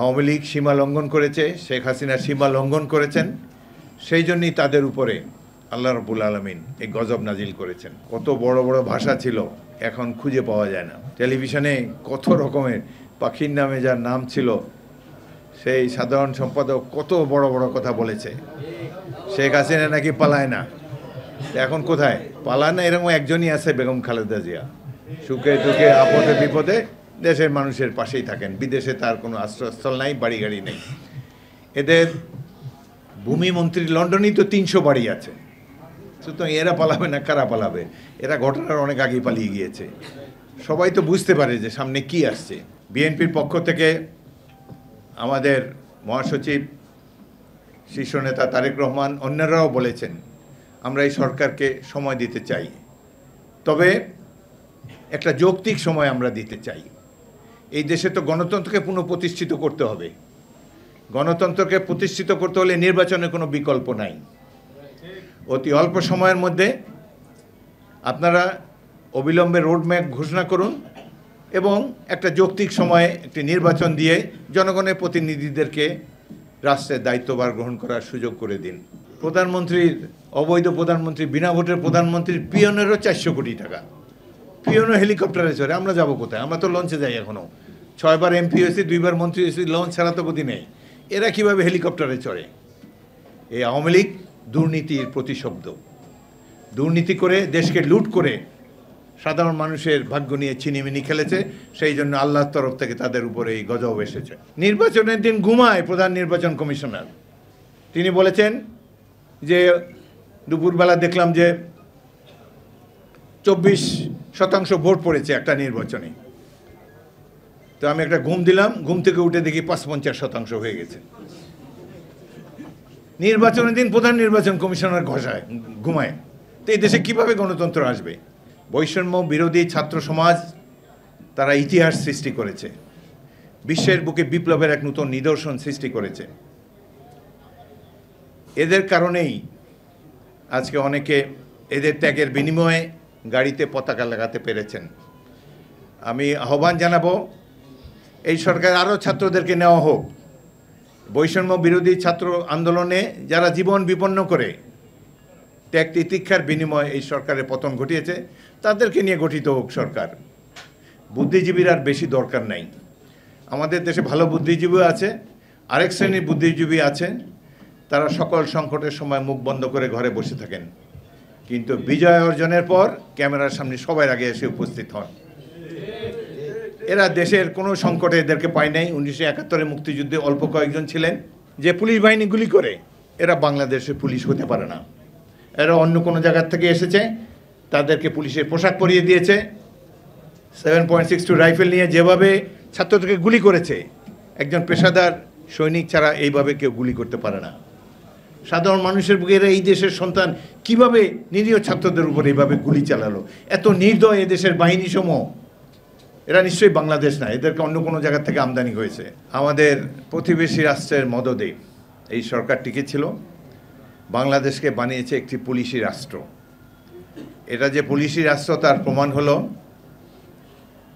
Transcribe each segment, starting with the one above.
আওয়ামী লীগ সীমা লঙ্ঘন করেছে শেখ হাসিনা সীমা লঙ্ঘন করেছেন সেই জন্যই তাদের উপরে আল্লাহ রবুল আলমিন এই গজব নাজিল করেছেন কত বড় বড় ভাষা ছিল এখন খুঁজে পাওয়া যায় না টেলিভিশনে কত রকমের পাখির নামে যার নাম ছিল সেই সাধারণ সম্পাদক কত বড় বড় কথা বলেছে শেখ হাসিনা নাকি পালায় না এখন কোথায় পালায় না এরকম একজনই আছে বেগম খালেদা জিয়া সুখে দুঃখে আপদে বিপদে দেশের মানুষের পাশেই থাকেন বিদেশে তার কোনো আশ্রয়স্থল নাই বাড়ি গাড়ি নেই এদের ভূমিমন্ত্রী লন্ডনেই তো তিনশো বাড়ি আছে সুতরাং এরা পালাবে না কারা পালাবে এরা ঘটনার অনেক আগে পালিয়ে গিয়েছে সবাই তো বুঝতে পারে যে সামনে কি আসছে বিএনপির পক্ষ থেকে আমাদের মহাসচিব শীর্ষ নেতা তারেক রহমান অন্যরাও বলেছেন আমরা এই সরকারকে সময় দিতে চাই তবে একটা যৌক্তিক সময় আমরা দিতে চাই এই দেশে তো গণতন্ত্রকে পুনঃপ্রতিষ্ঠিত করতে হবে গণতন্ত্রকে প্রতিষ্ঠিত করতে হলে নির্বাচনের কোনো বিকল্প নাই অতি অল্প সময়ের মধ্যে আপনারা অবিলম্বে রোডম্যাপ ঘোষণা করুন এবং একটা যৌক্তিক সময়ে একটি নির্বাচন দিয়ে জনগণের প্রতিনিধিদেরকে রাষ্ট্রের দায়িত্বভার গ্রহণ করার সুযোগ করে দিন প্রধানমন্ত্রীর অবৈধ প্রধানমন্ত্রী বিনা ভোটের প্রধানমন্ত্রীর পিয়নেরও চারশো কোটি টাকা পিয়নও হেলিকপ্টারে চড়ে আমরা যাব কোথায় আমরা তো লঞ্চে যাই এখনও ছয়বার এমপি হয়েছে দুইবার মন্ত্রী হয়েছে লঞ্চ ছাড়া তো গতি নেই এরা কিভাবে হেলিকপ্টারে চড়ে এই আওয়ামী লীগ দুর্নীতির প্রতিশব্দ দুর্নীতি করে দেশকে লুট করে সাধারণ মানুষের ভাগ্য নিয়ে চিনিমিনি খেলেছে সেই জন্য আল্লাহর তরফ থেকে তাদের উপরে এই গজব এসেছে নির্বাচনের দিন ঘুমায় প্রধান নির্বাচন কমিশনার তিনি বলেছেন যে দুপুরবেলা দেখলাম যে চব্বিশ শতাংশ ভোট পড়েছে একটা নির্বাচনে তো আমি একটা ঘুম দিলাম ঘুম থেকে উঠে দেখি পাঁচ পঞ্চাশ শতাংশ হয়ে গেছে নির্বাচনের দিন প্রধান নির্বাচন কমিশনার ঘষায় ঘুমায় তো এই দেশে কীভাবে গণতন্ত্র আসবে বৈষম্য বিরোধী ছাত্র সমাজ তারা ইতিহাস সৃষ্টি করেছে বিশ্বের বুকে বিপ্লবের এক নতুন নিদর্শন সৃষ্টি করেছে এদের কারণেই আজকে অনেকে এদের ত্যাগের বিনিময়ে গাড়িতে পতাকা লাগাতে পেরেছেন আমি আহ্বান জানাবো এই সরকার আরও ছাত্রদেরকে নেওয়া হোক বৈষম্য বিরোধী ছাত্র আন্দোলনে যারা জীবন বিপন্ন করে ত্যাগ তিতিক্ষার বিনিময়ে এই সরকারের পতন ঘটিয়েছে তাদেরকে নিয়ে গঠিত হোক সরকার বুদ্ধিজীবীর আর বেশি দরকার নাই আমাদের দেশে ভালো বুদ্ধিজীবী আছে আরেক শ্রেণীর বুদ্ধিজীবী আছেন তারা সকল সংকটের সময় মুখ বন্ধ করে ঘরে বসে থাকেন কিন্তু বিজয় অর্জনের পর ক্যামেরার সামনে সবাই আগে এসে উপস্থিত হন এরা দেশের কোনো সংকটে এদেরকে পায় নাই উনিশশো একাত্তরে মুক্তিযুদ্ধে অল্প কয়েকজন ছিলেন যে পুলিশ বাহিনী গুলি করে এরা বাংলাদেশে পুলিশ হতে পারে না এরা অন্য কোনো জায়গার থেকে এসেছে তাদেরকে পুলিশের পোশাক পরিয়ে দিয়েছে seven point six two rifle নিয়ে যেভাবে ছাত্রদেরকে গুলি করেছে একজন পেশাদার সৈনিক ছাড়া এইভাবে কেউ গুলি করতে পারে না সাধারণ মানুষের বুকে এরা এই দেশের সন্তান কিভাবে নিরীহ ছাত্রদের উপর এইভাবে গুলি চালালো এত নির্দয় এদেশের বাহিনীসমূহ এরা নিশ্চয়ই বাংলাদেশ না এদেরকে অন্য কোনো জায়গা থেকে আমদানি হয়েছে আমাদের প্রতিবেশী রাষ্ট্রের মদদে এই সরকার ছিল বাংলাদেশকে বানিয়েছে একটি পুলিশি রাষ্ট্র এটা যে পুলিশি রাষ্ট্র তার প্রমাণ হলো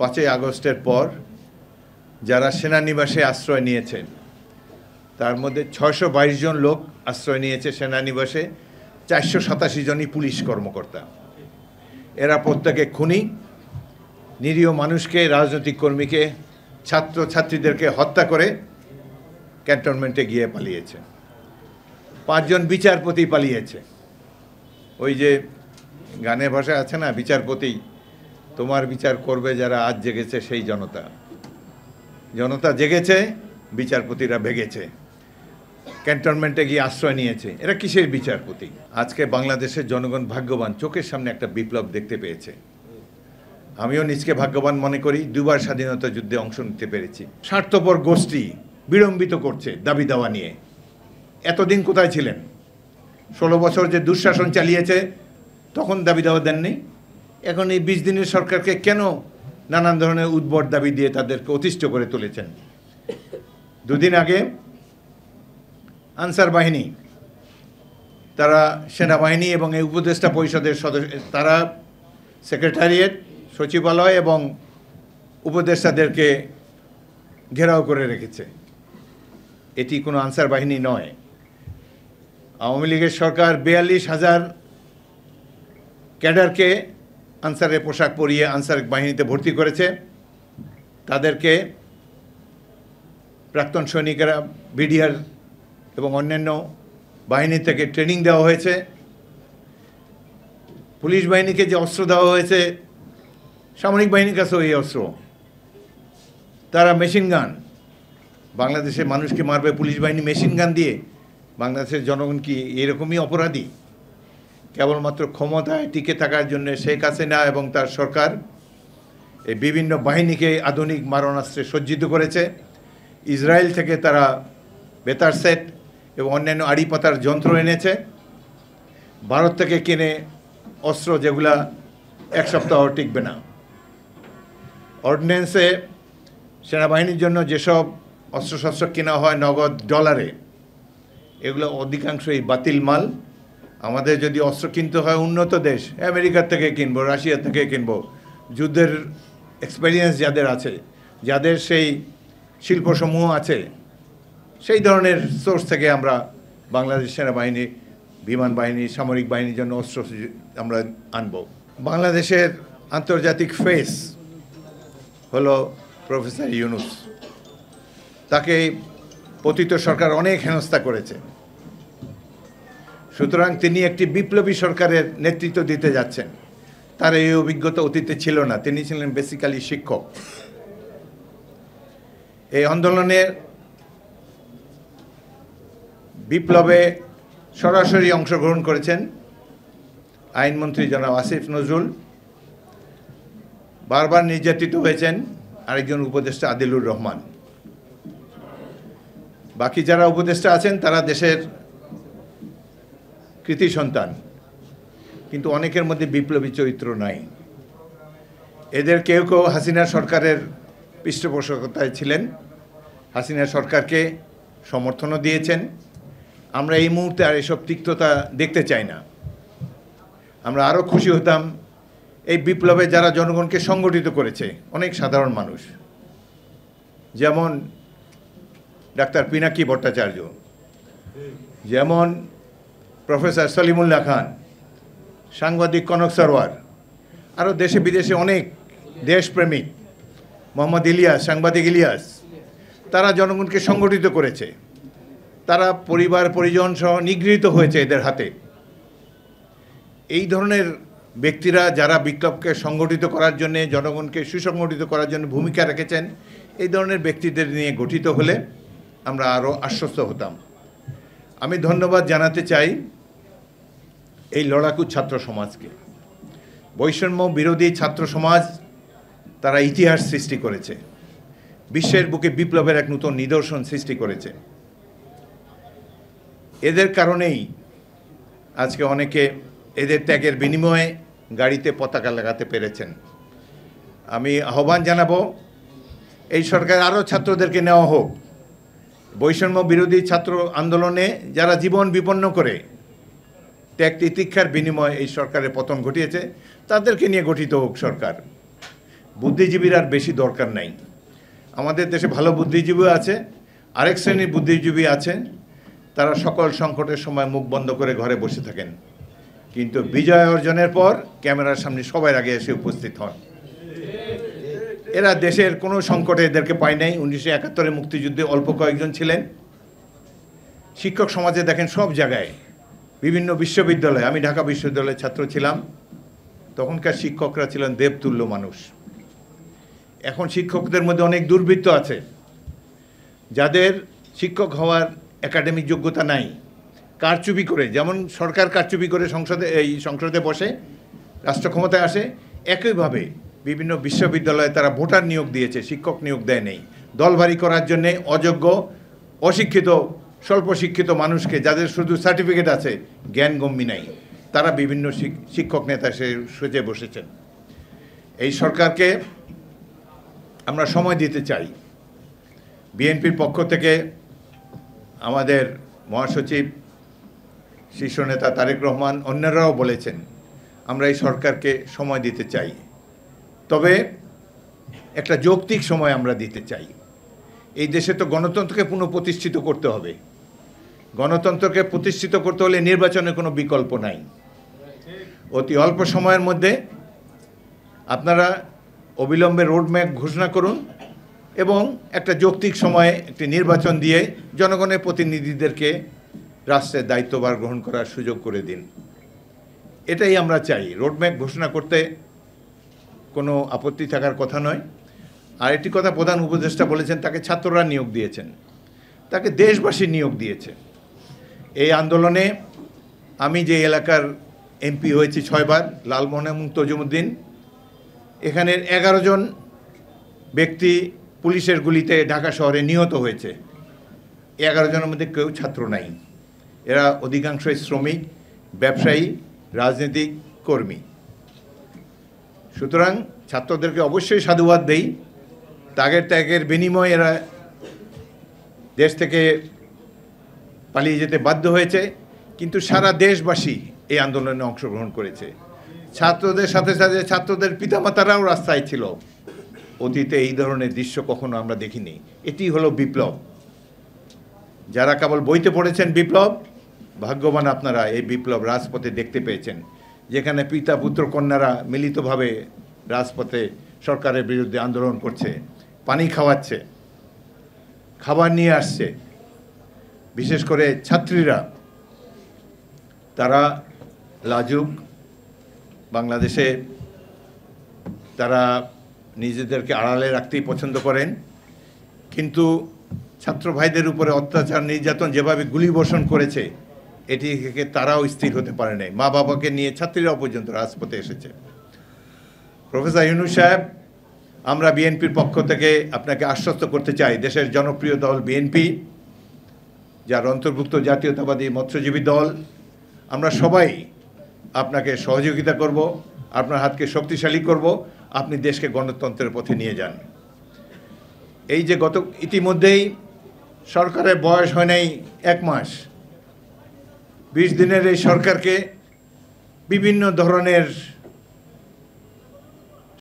পাঁচই আগস্টের পর যারা সেনানিবাসে আশ্রয় নিয়েছেন তার মধ্যে ছয়শো জন লোক আশ্রয় নিয়েছে সেনানিবাসে চারশো সাতাশি জনই পুলিশ কর্মকর্তা এরা প্রত্যেকে খুনি নিরীহ মানুষকে রাজনৈতিক কর্মীকে ছাত্র ছাত্রীদেরকে হত্যা করে ক্যান্টনমেন্টে গিয়ে পালিয়েছে পাঁচজন বিচারপতি পালিয়েছে ওই যে গানে ভাষা আছে না বিচারপতি তোমার বিচার করবে যারা আজ জেগেছে সেই জনতা জনতা জেগেছে বিচারপতিরা ভেগেছে ক্যান্টনমেন্টে গিয়ে আশ্রয় নিয়েছে এরা কিসের বিচারপতি আজকে বাংলাদেশের জনগণ ভাগ্যবান চোখের সামনে একটা বিপ্লব দেখতে পেয়েছে আমিও নিজকে ভাগ্যবান মনে করি দুবার স্বাধীনতা যুদ্ধে অংশ নিতে পেরেছি স্বার্থপর গোষ্ঠী বিলম্বিত করছে দাবি দাওয়া নিয়ে এতদিন কোথায় ছিলেন ষোলো বছর যে দুঃশাসন চালিয়েছে তখন দাবি দাওয়া দেননি এখন এই বিশ দিনের সরকারকে কেন নানান ধরনের উদ্ভট দাবি দিয়ে তাদেরকে অতিষ্ঠ করে তুলেছেন দুদিন আগে আনসার বাহিনী তারা সেনাবাহিনী এবং এই উপদেষ্টা পরিষদের সদস্য তারা সেক্রেটারিয়েট সচিবালয় এবং উপদেষ্টাদেরকে ঘেরাও করে রেখেছে এটি কোনো আনসার বাহিনী নয় আওয়ামী লীগের সরকার বিয়াল্লিশ হাজার ক্যাডারকে আনসারের পোশাক পরিয়ে আনসার বাহিনীতে ভর্তি করেছে তাদেরকে প্রাক্তন সৈনিকেরা বিডিআর এবং অন্যান্য বাহিনী থেকে ট্রেনিং দেওয়া হয়েছে পুলিশ বাহিনীকে যে অস্ত্র দেওয়া হয়েছে সামরিক বাহিনীর কাছেও এই অস্ত্র তারা মেশিন গান বাংলাদেশের মানুষকে মারবে পুলিশ বাহিনী মেশিন গান দিয়ে বাংলাদেশের জনগণ কি এরকমই অপরাধী কেবলমাত্র ক্ষমতায় টিকে থাকার জন্য শেখ হাসিনা এবং তার সরকার এই বিভিন্ন বাহিনীকে আধুনিক মারণাস্ত্রে সজ্জিত করেছে ইসরায়েল থেকে তারা বেতার সেট এবং অন্যান্য আড়ি পাতার যন্ত্র এনেছে ভারত থেকে কিনে অস্ত্র যেগুলা এক সপ্তাহ টিকবে না অর্ডিন্যান্সে সেনাবাহিনীর জন্য যেসব অস্ত্রশস্ত্র কেনা হয় নগদ ডলারে এগুলো অধিকাংশই বাতিল মাল আমাদের যদি অস্ত্র কিনতে হয় উন্নত দেশ আমেরিকার থেকে কিনবো রাশিয়ার থেকে কিনবো যুদ্ধের এক্সপেরিয়েন্স যাদের আছে যাদের সেই শিল্পসমূহ আছে সেই ধরনের সোর্স থেকে আমরা বাংলাদেশ সেনাবাহিনী বিমান বাহিনী সামরিক বাহিনীর জন্য অস্ত্র আমরা আনব বাংলাদেশের আন্তর্জাতিক ফেস হলো প্রফেসর ইউনুস তাকে পতিত সরকার অনেক হেনস্থা করেছে সুতরাং তিনি একটি বিপ্লবী সরকারের নেতৃত্ব দিতে যাচ্ছেন তার এই অভিজ্ঞতা অতীতে ছিল না তিনি ছিলেন বেসিক্যালি শিক্ষক এই আন্দোলনের বিপ্লবে সরাসরি অংশগ্রহণ করেছেন আইনমন্ত্রী জনাব আসিফ নজরুল বারবার নির্যাতিত হয়েছেন আরেকজন উপদেষ্টা আদিলুর রহমান বাকি যারা উপদেষ্টা আছেন তারা দেশের কৃতি সন্তান কিন্তু অনেকের মধ্যে বিপ্লবী চরিত্র নাই এদের কেউ কেউ হাসিনা সরকারের পৃষ্ঠপোষকতায় ছিলেন হাসিনা সরকারকে সমর্থনও দিয়েছেন আমরা এই মুহূর্তে আর এসব তিক্ততা দেখতে চাই না আমরা আরও খুশি হতাম এই বিপ্লবে যারা জনগণকে সংগঠিত করেছে অনেক সাধারণ মানুষ যেমন ডাক্তার পিনাকি ভট্টাচার্য যেমন প্রফেসর সলিমুল্লাহ খান সাংবাদিক কনক সরোয়ার আরও দেশে বিদেশে অনেক দেশপ্রেমিক মোহাম্মদ ইলিয়াস সাংবাদিক ইলিয়াস তারা জনগণকে সংগঠিত করেছে তারা পরিবার পরিজন সহ নিগৃহীত হয়েছে এদের হাতে এই ধরনের ব্যক্তিরা যারা বিপ্লবকে সংগঠিত করার জন্য জনগণকে সুসংগঠিত করার জন্য ভূমিকা রেখেছেন এই ধরনের ব্যক্তিদের নিয়ে গঠিত হলে আমরা আরও আশ্বস্ত হতাম আমি ধন্যবাদ জানাতে চাই এই লড়াকু ছাত্র সমাজকে বৈষম্য বিরোধী ছাত্র সমাজ তারা ইতিহাস সৃষ্টি করেছে বিশ্বের বুকে বিপ্লবের এক নতুন নিদর্শন সৃষ্টি করেছে এদের কারণেই আজকে অনেকে এদের ত্যাগের বিনিময়ে গাড়িতে পতাকা লাগাতে পেরেছেন আমি আহ্বান জানাবো এই সরকার আরও ছাত্রদেরকে নেওয়া হোক বৈষম্য বিরোধী ছাত্র আন্দোলনে যারা জীবন বিপন্ন করে ত্যাগ তিতিক্ষার বিনিময়ে এই সরকারের পতন ঘটিয়েছে তাদেরকে নিয়ে গঠিত হোক সরকার বুদ্ধিজীবীর আর বেশি দরকার নাই আমাদের দেশে ভালো বুদ্ধিজীবী আছে আরেক শ্রেণীর বুদ্ধিজীবী আছে তারা সকল সংকটের সময় মুখ বন্ধ করে ঘরে বসে থাকেন কিন্তু বিজয় অর্জনের পর ক্যামেরার সামনে সবার আগে এসে উপস্থিত হন এরা দেশের কোনো সংকটে এদেরকে পায় নাই উনিশশো একাত্তরে মুক্তিযুদ্ধে অল্প কয়েকজন ছিলেন শিক্ষক সমাজে দেখেন সব জায়গায় বিভিন্ন বিশ্ববিদ্যালয়ে আমি ঢাকা বিশ্ববিদ্যালয়ের ছাত্র ছিলাম তখনকার শিক্ষকরা ছিলেন দেবতুল্য মানুষ এখন শিক্ষকদের মধ্যে অনেক দুর্বৃত্ত আছে যাদের শিক্ষক হওয়ার একাডেমিক যোগ্যতা নাই কারচুপি করে যেমন সরকার কারচুপি করে সংসদে এই সংসদে বসে রাষ্ট্র ক্ষমতায় আসে একইভাবে বিভিন্ন বিশ্ববিদ্যালয়ে তারা ভোটার নিয়োগ দিয়েছে শিক্ষক নিয়োগ দেয় নেই দলভারি করার জন্যে অযোগ্য অশিক্ষিত স্বল্প শিক্ষিত মানুষকে যাদের শুধু সার্টিফিকেট আছে জ্ঞানগম্যী নাই তারা বিভিন্ন শিক্ষক নেতা সে সোজে বসেছেন এই সরকারকে আমরা সময় দিতে চাই বিএনপির পক্ষ থেকে আমাদের মহাসচিব শীর্ষ নেতা তারেক রহমান অন্যরাও বলেছেন আমরা এই সরকারকে সময় দিতে চাই তবে একটা যৌক্তিক সময় আমরা দিতে চাই এই দেশে তো গণতন্ত্রকে পুনঃপ্রতিষ্ঠিত করতে হবে গণতন্ত্রকে প্রতিষ্ঠিত করতে হলে নির্বাচনের কোনো বিকল্প নাই অতি অল্প সময়ের মধ্যে আপনারা অবিলম্বে রোডম্যাপ ঘোষণা করুন এবং একটা যৌক্তিক সময়ে একটি নির্বাচন দিয়ে জনগণের প্রতিনিধিদেরকে রাষ্ট্রের দায়িত্বভার গ্রহণ করার সুযোগ করে দিন এটাই আমরা চাই রোডম্যাপ ঘোষণা করতে কোনো আপত্তি থাকার কথা নয় আর একটি কথা প্রধান উপদেষ্টা বলেছেন তাকে ছাত্ররা নিয়োগ দিয়েছেন তাকে দেশবাসী নিয়োগ দিয়েছে এই আন্দোলনে আমি যে এলাকার এমপি হয়েছি ছয়বার লালমোহন এবং তজুমুদ্দিন এখানের এগারো জন ব্যক্তি পুলিশের গুলিতে ঢাকা শহরে নিহত হয়েছে এগারো জনের মধ্যে কেউ ছাত্র নাই এরা অধিকাংশই শ্রমিক ব্যবসায়ী রাজনৈতিক কর্মী সুতরাং ছাত্রদেরকে অবশ্যই সাধুবাদ দেই ত্যাগের ত্যাগের বিনিময়ে এরা দেশ থেকে পালিয়ে যেতে বাধ্য হয়েছে কিন্তু সারা দেশবাসী এই আন্দোলনে অংশগ্রহণ করেছে ছাত্রদের সাথে সাথে ছাত্রদের পিতামাতারাও রাস্তায় ছিল অতীতে এই ধরনের দৃশ্য কখনো আমরা দেখিনি এটি হলো বিপ্লব যারা কেবল বইতে পড়েছেন বিপ্লব ভাগ্যবান আপনারা এই বিপ্লব রাজপথে দেখতে পেয়েছেন যেখানে পিতা পুত্র কন্যারা মিলিতভাবে রাজপথে সরকারের বিরুদ্ধে আন্দোলন করছে পানি খাওয়াচ্ছে খাবার নিয়ে আসছে বিশেষ করে ছাত্রীরা তারা লাজুক বাংলাদেশে তারা নিজেদেরকে আড়ালে রাখতেই পছন্দ করেন কিন্তু ছাত্র ভাইদের উপরে অত্যাচার নির্যাতন যেভাবে গুলিবর্ষণ করেছে এটি থেকে তারাও স্থির হতে পারে নাই মা বাবাকে নিয়ে ছাত্রীরাও পর্যন্ত রাজপথে এসেছে প্রফেসর ইউনু সাহেব আমরা বিএনপির পক্ষ থেকে আপনাকে আশ্বস্ত করতে চাই দেশের জনপ্রিয় দল বিএনপি যার অন্তর্ভুক্ত জাতীয়তাবাদী মৎস্যজীবী দল আমরা সবাই আপনাকে সহযোগিতা করব আপনার হাতকে শক্তিশালী করব আপনি দেশকে গণতন্ত্রের পথে নিয়ে যান এই যে গত ইতিমধ্যেই সরকারের বয়স হয় নাই এক মাস বিশ দিনের এই সরকারকে বিভিন্ন ধরনের